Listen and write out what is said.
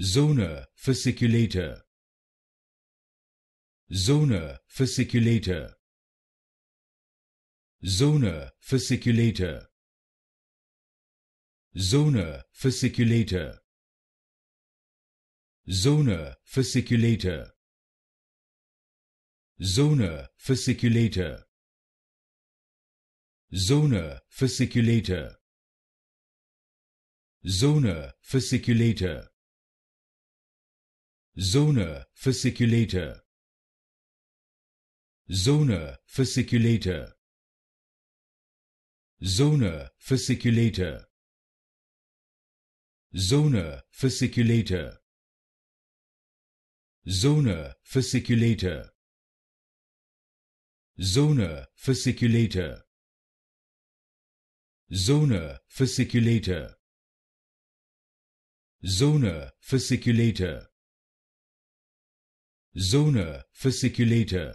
Zona fasciculator. Zona fasciculator. Zona fasciculator. Zona fasciculator. Zona fasciculator. Zona fasciculator. Zona fasciculator. Zona Zona fasciculator. Zona fasciculator. Zona fasciculator. Zona fasciculator. Zona fasciculator. Zona fasciculator. Zona fasciculator. Zona Zona fasciculata.